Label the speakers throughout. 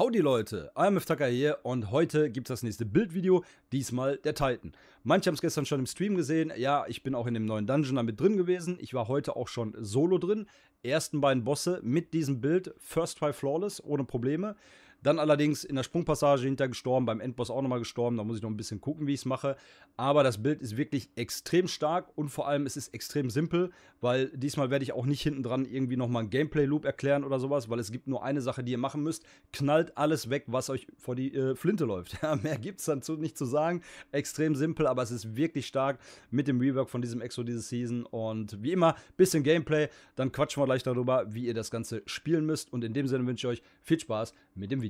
Speaker 1: Howdy Leute, IMF Tucker hier und heute gibt es das nächste Bildvideo, diesmal der Titan. Manche haben es gestern schon im Stream gesehen, ja, ich bin auch in dem neuen Dungeon damit drin gewesen, ich war heute auch schon solo drin. Ersten beiden Bosse mit diesem Bild, First Try Flawless, ohne Probleme. Dann allerdings in der Sprungpassage hinter gestorben, beim Endboss auch nochmal gestorben. Da muss ich noch ein bisschen gucken, wie ich es mache. Aber das Bild ist wirklich extrem stark und vor allem es ist extrem simpel, weil diesmal werde ich auch nicht hinten dran irgendwie nochmal einen Gameplay-Loop erklären oder sowas, weil es gibt nur eine Sache, die ihr machen müsst. Knallt alles weg, was euch vor die äh, Flinte läuft. Ja, mehr gibt es dazu nicht zu sagen. Extrem simpel, aber es ist wirklich stark mit dem Rework von diesem Exo diese Season. Und wie immer, bisschen Gameplay. Dann quatschen wir gleich darüber, wie ihr das Ganze spielen müsst. Und in dem Sinne wünsche ich euch viel Spaß mit dem Video.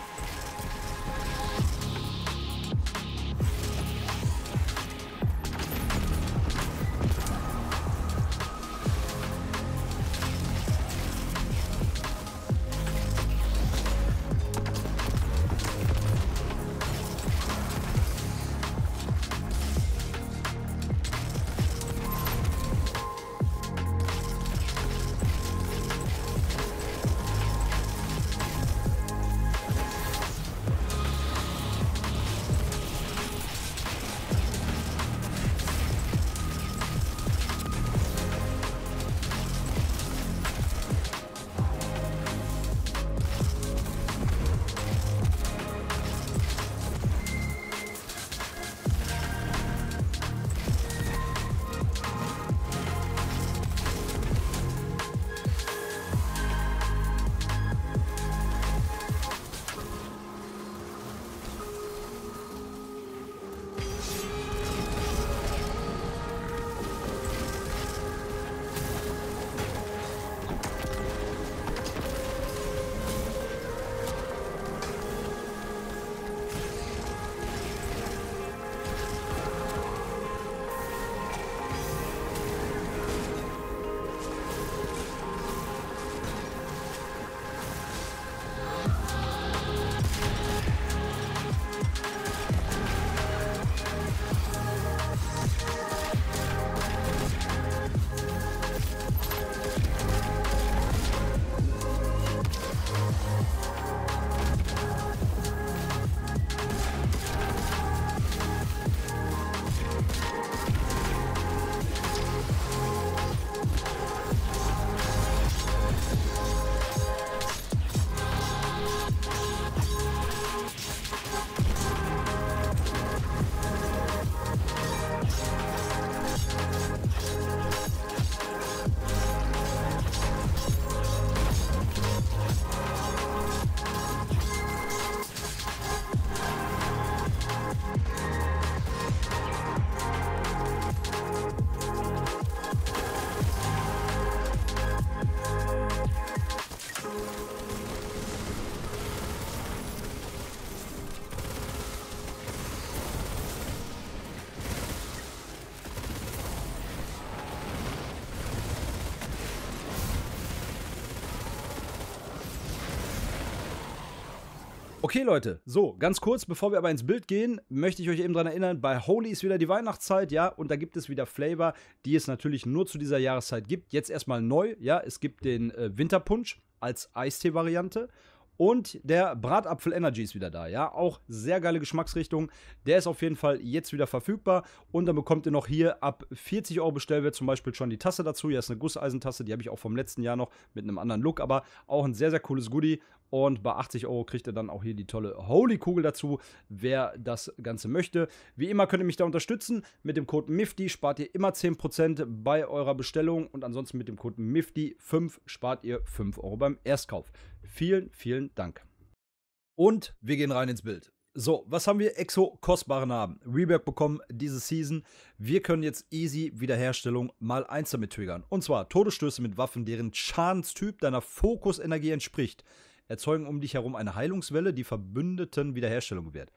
Speaker 1: Okay, Leute, so ganz kurz, bevor wir aber ins Bild gehen, möchte ich euch eben daran erinnern: bei Holy ist wieder die Weihnachtszeit, ja, und da gibt es wieder Flavor, die es natürlich nur zu dieser Jahreszeit gibt. Jetzt erstmal neu, ja, es gibt den äh, Winterpunsch als Eistee-Variante und der Bratapfel Energy ist wieder da, ja. Auch sehr geile Geschmacksrichtung. Der ist auf jeden Fall jetzt wieder verfügbar. Und dann bekommt ihr noch hier ab 40 Euro Bestellwert zum Beispiel schon die Tasse dazu. Hier ist eine Gusseisentasse, die habe ich auch vom letzten Jahr noch mit einem anderen Look, aber auch ein sehr, sehr cooles Goodie. Und bei 80 Euro kriegt ihr dann auch hier die tolle Holy-Kugel dazu, wer das Ganze möchte. Wie immer könnt ihr mich da unterstützen. Mit dem Code MIFTY spart ihr immer 10% bei eurer Bestellung. Und ansonsten mit dem Code MIFTY5 spart ihr 5 Euro beim Erstkauf. Vielen, vielen Dank. Und wir gehen rein ins Bild. So, was haben wir? Exo, kostbare Namen. Rework bekommen diese Season. Wir können jetzt easy Wiederherstellung mal eins damit triggern. Und zwar Todesstöße mit Waffen, deren Schadenstyp deiner Fokusenergie entspricht. Erzeugen um dich herum eine Heilungswelle, die Verbündeten Wiederherstellung gewährt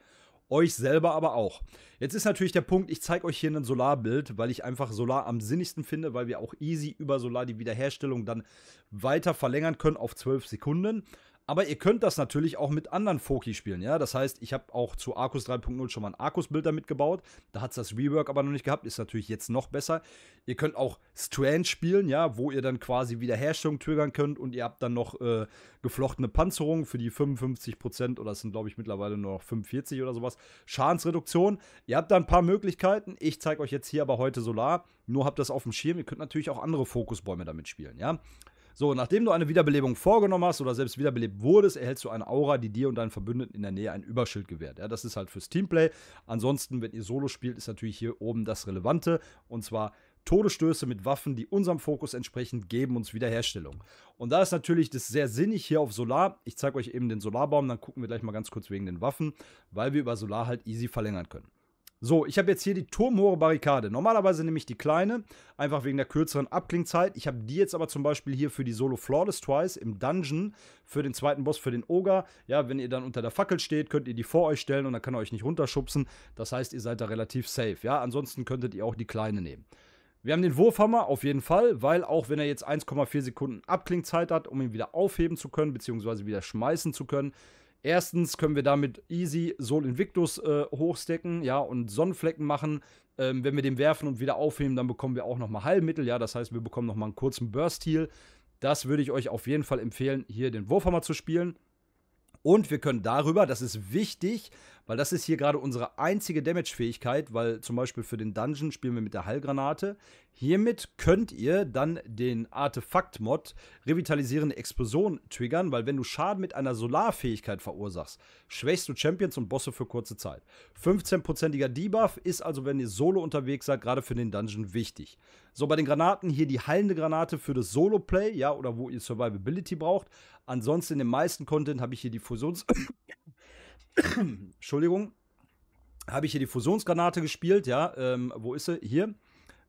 Speaker 1: euch selber aber auch. Jetzt ist natürlich der Punkt, ich zeige euch hier ein Solarbild, weil ich einfach Solar am sinnigsten finde, weil wir auch easy über Solar die Wiederherstellung dann weiter verlängern können auf 12 Sekunden. Aber ihr könnt das natürlich auch mit anderen Foki spielen, ja. Das heißt, ich habe auch zu Arcus 3.0 schon mal ein Arcus-Bild damit gebaut. Da hat es das Rework aber noch nicht gehabt, ist natürlich jetzt noch besser. Ihr könnt auch Strand spielen, ja, wo ihr dann quasi Wiederherstellung triggern könnt und ihr habt dann noch äh, geflochtene Panzerung für die 55% oder es sind, glaube ich, mittlerweile nur noch 45 oder sowas. Schadensreduktion. Ihr habt da ein paar Möglichkeiten. Ich zeige euch jetzt hier aber heute Solar. Nur habt das auf dem Schirm. Ihr könnt natürlich auch andere Fokusbäume damit spielen, ja. So, nachdem du eine Wiederbelebung vorgenommen hast oder selbst wiederbelebt wurdest, erhältst du eine Aura, die dir und deinen Verbündeten in der Nähe ein Überschild gewährt. Ja, das ist halt fürs Teamplay. Ansonsten, wenn ihr Solo spielt, ist natürlich hier oben das Relevante. Und zwar Todesstöße mit Waffen, die unserem Fokus entsprechend geben uns Wiederherstellung. Und da ist natürlich das sehr sinnig hier auf Solar. Ich zeige euch eben den Solarbaum, dann gucken wir gleich mal ganz kurz wegen den Waffen, weil wir über Solar halt easy verlängern können. So, ich habe jetzt hier die Turmhohe Barrikade. Normalerweise nehme ich die kleine, einfach wegen der kürzeren Abklingzeit. Ich habe die jetzt aber zum Beispiel hier für die Solo Flawless Twice im Dungeon, für den zweiten Boss, für den Ogre. Ja, wenn ihr dann unter der Fackel steht, könnt ihr die vor euch stellen und dann kann er euch nicht runterschubsen. Das heißt, ihr seid da relativ safe. Ja, ansonsten könntet ihr auch die kleine nehmen. Wir haben den Wurfhammer auf jeden Fall, weil auch wenn er jetzt 1,4 Sekunden Abklingzeit hat, um ihn wieder aufheben zu können, beziehungsweise wieder schmeißen zu können, Erstens können wir damit easy Sol Invictus äh, hochstecken, ja, und Sonnenflecken machen. Ähm, wenn wir den werfen und wieder aufheben, dann bekommen wir auch nochmal Heilmittel, ja, das heißt, wir bekommen nochmal einen kurzen Burst-Heal. Das würde ich euch auf jeden Fall empfehlen, hier den Wurfhammer zu spielen. Und wir können darüber, das ist wichtig, weil das ist hier gerade unsere einzige Damage-Fähigkeit, weil zum Beispiel für den Dungeon spielen wir mit der Heilgranate. Hiermit könnt ihr dann den Artefakt-Mod Revitalisierende Explosion triggern, weil wenn du Schaden mit einer Solarfähigkeit verursachst, schwächst du Champions und Bosse für kurze Zeit. 15%iger Debuff ist also, wenn ihr solo unterwegs seid, gerade für den Dungeon wichtig. So, bei den Granaten hier die heilende Granate für das Solo-Play, ja, oder wo ihr Survivability braucht. Ansonsten in den meisten Content habe ich hier die Fusions... Entschuldigung, habe ich hier die Fusionsgranate gespielt, ja, ähm, wo ist sie? Hier.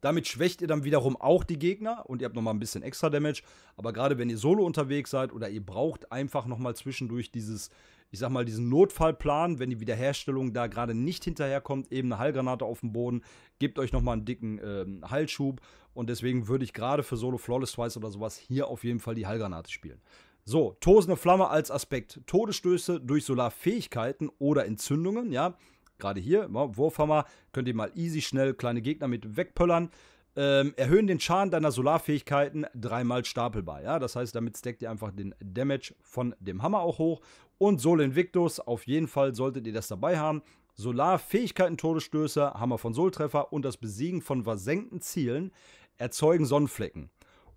Speaker 1: Damit schwächt ihr dann wiederum auch die Gegner und ihr habt nochmal ein bisschen extra Damage. Aber gerade wenn ihr solo unterwegs seid oder ihr braucht einfach nochmal zwischendurch dieses, ich sag mal, diesen Notfallplan, wenn die Wiederherstellung da gerade nicht hinterherkommt, eben eine Heilgranate auf dem Boden, gebt euch nochmal einen dicken ähm, Heilschub. Und deswegen würde ich gerade für Solo Flawless Twice oder sowas hier auf jeden Fall die Heilgranate spielen. So, tosende Flamme als Aspekt. Todesstöße durch Solarfähigkeiten oder Entzündungen, ja. Gerade hier, Wurfhammer, könnt ihr mal easy schnell kleine Gegner mit wegpöllern. Ähm, erhöhen den Schaden deiner Solarfähigkeiten dreimal stapelbar. Ja? Das heißt, damit stackt ihr einfach den Damage von dem Hammer auch hoch. Und Sol Invictus, auf jeden Fall solltet ihr das dabei haben. Solarfähigkeiten, Todesstöße, Hammer von Soltreffer und das Besiegen von versenkten Zielen erzeugen Sonnenflecken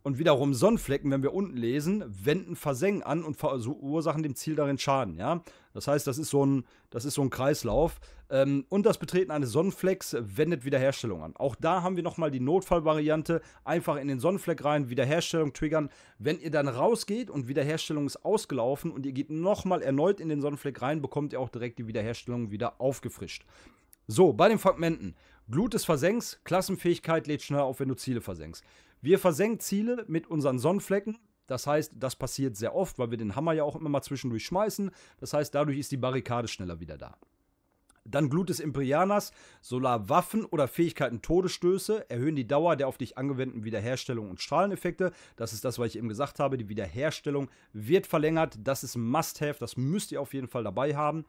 Speaker 1: und wiederum Sonnenflecken, wenn wir unten lesen, wenden Versengen an und verursachen dem Ziel darin Schaden. Ja? Das heißt, das ist so ein, das ist so ein Kreislauf. Ähm, und das Betreten eines Sonnenflecks wendet Wiederherstellung an. Auch da haben wir nochmal die Notfallvariante. Einfach in den Sonnenfleck rein, Wiederherstellung triggern. Wenn ihr dann rausgeht und Wiederherstellung ist ausgelaufen und ihr geht nochmal erneut in den Sonnenfleck rein, bekommt ihr auch direkt die Wiederherstellung wieder aufgefrischt. So, bei den Fragmenten. Glut des Versenks, Klassenfähigkeit lädt schnell auf, wenn du Ziele versenkst. Wir versenken Ziele mit unseren Sonnenflecken. Das heißt, das passiert sehr oft, weil wir den Hammer ja auch immer mal zwischendurch schmeißen. Das heißt, dadurch ist die Barrikade schneller wieder da. Dann Glut des Imperianers, Solarwaffen oder Fähigkeiten Todesstöße erhöhen die Dauer der auf dich angewendeten Wiederherstellung und Strahleneffekte. Das ist das, was ich eben gesagt habe. Die Wiederherstellung wird verlängert. Das ist Must-Have. Das müsst ihr auf jeden Fall dabei haben.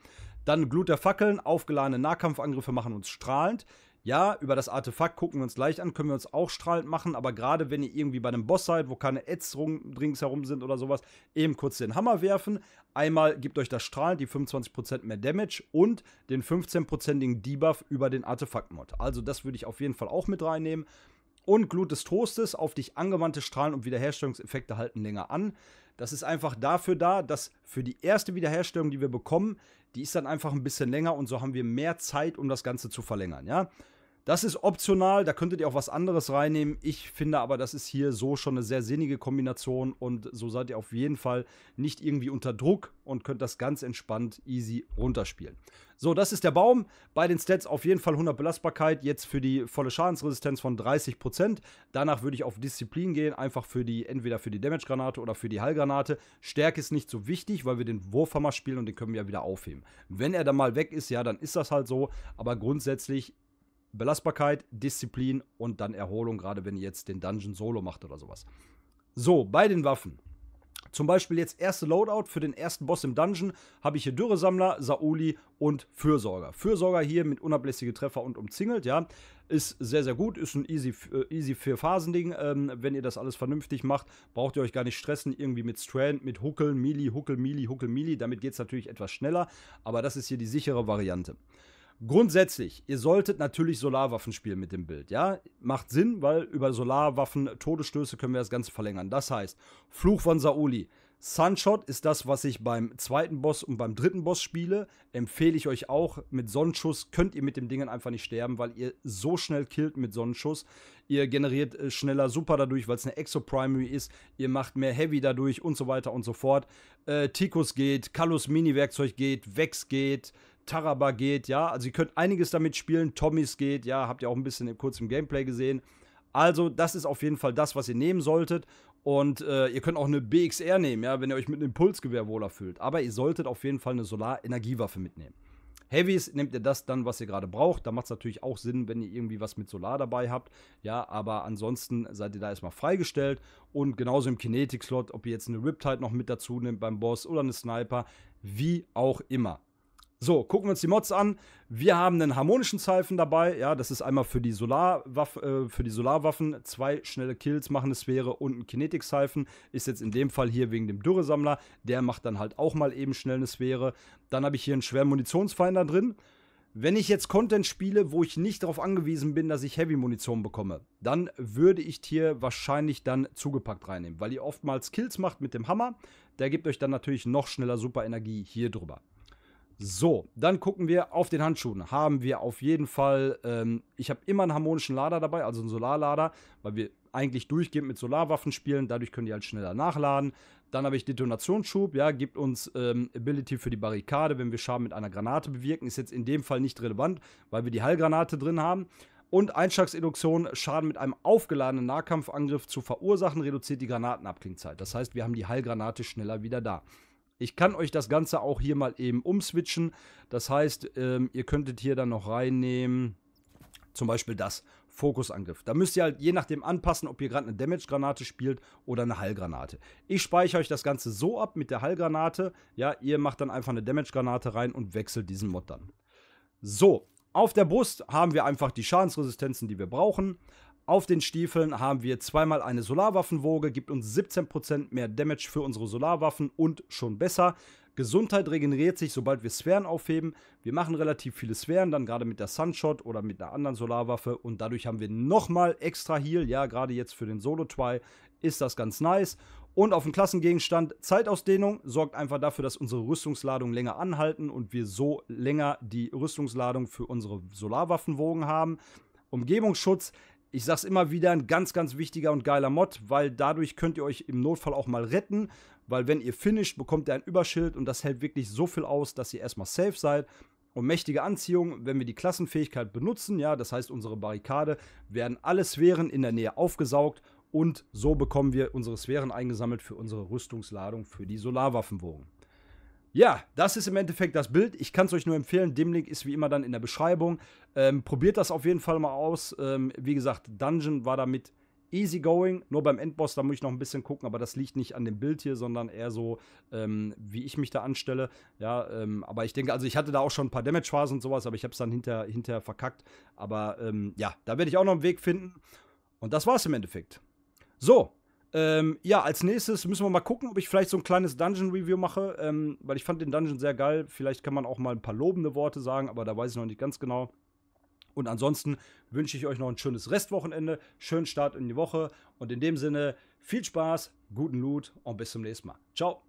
Speaker 1: Dann Glut der Fackeln, aufgeladene Nahkampfangriffe machen uns strahlend. Ja, über das Artefakt gucken wir uns gleich an, können wir uns auch strahlend machen, aber gerade wenn ihr irgendwie bei einem Boss seid, wo keine Ads herum sind oder sowas, eben kurz den Hammer werfen. Einmal gibt euch das strahlend die 25% mehr Damage und den 15%igen Debuff über den Artefakt-Mod. Also das würde ich auf jeden Fall auch mit reinnehmen. Und Glut des Trostes, auf dich angewandte Strahlen und Wiederherstellungseffekte halten länger an. Das ist einfach dafür da, dass für die erste Wiederherstellung, die wir bekommen, die ist dann einfach ein bisschen länger und so haben wir mehr Zeit, um das Ganze zu verlängern, ja. Das ist optional, da könntet ihr auch was anderes reinnehmen. Ich finde aber, das ist hier so schon eine sehr sinnige Kombination und so seid ihr auf jeden Fall nicht irgendwie unter Druck und könnt das ganz entspannt, easy runterspielen. So, das ist der Baum. Bei den Stats auf jeden Fall 100 Belastbarkeit, jetzt für die volle Schadensresistenz von 30%. Danach würde ich auf Disziplin gehen, einfach für die, entweder für die Damage-Granate oder für die Heilgranate. Stärke ist nicht so wichtig, weil wir den Wurfhammer spielen und den können wir ja wieder aufheben. Wenn er dann mal weg ist, ja, dann ist das halt so. Aber grundsätzlich Belastbarkeit, Disziplin und dann Erholung, gerade wenn ihr jetzt den Dungeon Solo macht oder sowas. So, bei den Waffen. Zum Beispiel jetzt erste Loadout für den ersten Boss im Dungeon habe ich hier Dürresammler, Sauli und Fürsorger. Fürsorger hier mit unablässige Treffer und umzingelt, ja. Ist sehr, sehr gut, ist ein easy, äh, easy phasen ding Ähm, wenn ihr das alles vernünftig macht, braucht ihr euch gar nicht stressen, irgendwie mit Strand, mit Huckeln, Mili, Huckel, Mili, Huckel, Mili. Damit geht es natürlich etwas schneller, aber das ist hier die sichere Variante. Grundsätzlich, ihr solltet natürlich Solarwaffen spielen mit dem Bild, ja? Macht Sinn, weil über Solarwaffen Todesstöße können wir das Ganze verlängern. Das heißt, Fluch von Sauli. Sunshot ist das, was ich beim zweiten Boss und beim dritten Boss spiele. Empfehle ich euch auch. Mit Sonnenschuss könnt ihr mit dem Ding einfach nicht sterben, weil ihr so schnell killt mit Sonnenschuss. Ihr generiert äh, schneller Super dadurch, weil es eine Exo-Primary ist. Ihr macht mehr Heavy dadurch und so weiter und so fort. Äh, Tikus geht, Kalus Mini-Werkzeug geht, Vex geht, Taraba geht, ja. Also ihr könnt einiges damit spielen. Tommys geht, ja, habt ihr auch ein bisschen kurz im Gameplay gesehen. Also das ist auf jeden Fall das, was ihr nehmen solltet. Und äh, ihr könnt auch eine BXR nehmen, ja, wenn ihr euch mit einem Pulsgewehr wohler fühlt. Aber ihr solltet auf jeden Fall eine Solarenergiewaffe mitnehmen. Heavies nehmt ihr das dann, was ihr gerade braucht. Da macht es natürlich auch Sinn, wenn ihr irgendwie was mit Solar dabei habt. Ja, aber ansonsten seid ihr da erstmal freigestellt. Und genauso im Kinetic-Slot, ob ihr jetzt eine Riptide noch mit dazu nehmt beim Boss oder eine Sniper, wie auch immer. So, gucken wir uns die Mods an. Wir haben einen harmonischen Zeifen dabei. Ja, das ist einmal für die, Solarwaffe, äh, für die Solarwaffen. Zwei schnelle Kills machen eine Sphäre und ein Kinetik-Zeifen. Ist jetzt in dem Fall hier wegen dem Dürresammler. Der macht dann halt auch mal eben schnell eine Sphäre. Dann habe ich hier einen schweren Munitionsfinder drin. Wenn ich jetzt Content spiele, wo ich nicht darauf angewiesen bin, dass ich Heavy-Munition bekomme, dann würde ich hier wahrscheinlich dann zugepackt reinnehmen, weil ihr oftmals Kills macht mit dem Hammer. Der gibt euch dann natürlich noch schneller super Energie hier drüber. So, dann gucken wir auf den Handschuhen. Haben wir auf jeden Fall, ähm, ich habe immer einen harmonischen Lader dabei, also einen Solarlader, weil wir eigentlich durchgehend mit Solarwaffen spielen, dadurch können die halt schneller nachladen. Dann habe ich Detonationsschub, ja, gibt uns ähm, Ability für die Barrikade, wenn wir Schaden mit einer Granate bewirken, ist jetzt in dem Fall nicht relevant, weil wir die Heilgranate drin haben. Und Einschlagsinduktion, Schaden mit einem aufgeladenen Nahkampfangriff zu verursachen, reduziert die Granatenabklingzeit. Das heißt, wir haben die Heilgranate schneller wieder da. Ich kann euch das Ganze auch hier mal eben umswitchen. Das heißt, ähm, ihr könntet hier dann noch reinnehmen, zum Beispiel das, Fokusangriff. Da müsst ihr halt je nachdem anpassen, ob ihr gerade eine Damage-Granate spielt oder eine Heilgranate. Ich speichere euch das Ganze so ab mit der Heilgranate. Ja, ihr macht dann einfach eine Damage-Granate rein und wechselt diesen Mod dann. So, auf der Brust haben wir einfach die Schadensresistenzen, die wir brauchen. Auf den Stiefeln haben wir zweimal eine Solarwaffenwoge, gibt uns 17% mehr Damage für unsere Solarwaffen und schon besser. Gesundheit regeneriert sich, sobald wir Sphären aufheben. Wir machen relativ viele Sphären, dann gerade mit der Sunshot oder mit einer anderen Solarwaffe und dadurch haben wir nochmal extra Heal. Ja, gerade jetzt für den Solo-Try ist das ganz nice. Und auf dem Klassengegenstand Zeitausdehnung sorgt einfach dafür, dass unsere Rüstungsladungen länger anhalten und wir so länger die Rüstungsladung für unsere Solarwaffenwogen haben. Umgebungsschutz ich sag's immer wieder, ein ganz, ganz wichtiger und geiler Mod, weil dadurch könnt ihr euch im Notfall auch mal retten, weil wenn ihr finisht, bekommt ihr ein Überschild und das hält wirklich so viel aus, dass ihr erstmal safe seid. Und mächtige Anziehung, wenn wir die Klassenfähigkeit benutzen, ja, das heißt unsere Barrikade, werden alle Sphären in der Nähe aufgesaugt und so bekommen wir unsere Sphären eingesammelt für unsere Rüstungsladung für die Solarwaffenwogen. Ja, das ist im Endeffekt das Bild. Ich kann es euch nur empfehlen. Dem Link ist wie immer dann in der Beschreibung. Ähm, probiert das auf jeden Fall mal aus. Ähm, wie gesagt, Dungeon war damit easy going. Nur beim Endboss, da muss ich noch ein bisschen gucken, aber das liegt nicht an dem Bild hier, sondern eher so, ähm, wie ich mich da anstelle. Ja, ähm, aber ich denke, also ich hatte da auch schon ein paar Damage-Phasen und sowas, aber ich habe es dann hinter, hinterher verkackt. Aber ähm, ja, da werde ich auch noch einen Weg finden. Und das war es im Endeffekt. So, ähm, ja, als nächstes müssen wir mal gucken, ob ich vielleicht so ein kleines Dungeon-Review mache, ähm, weil ich fand den Dungeon sehr geil. Vielleicht kann man auch mal ein paar lobende Worte sagen, aber da weiß ich noch nicht ganz genau. Und ansonsten wünsche ich euch noch ein schönes Restwochenende, schönen Start in die Woche und in dem Sinne viel Spaß, guten Loot und bis zum nächsten Mal. Ciao!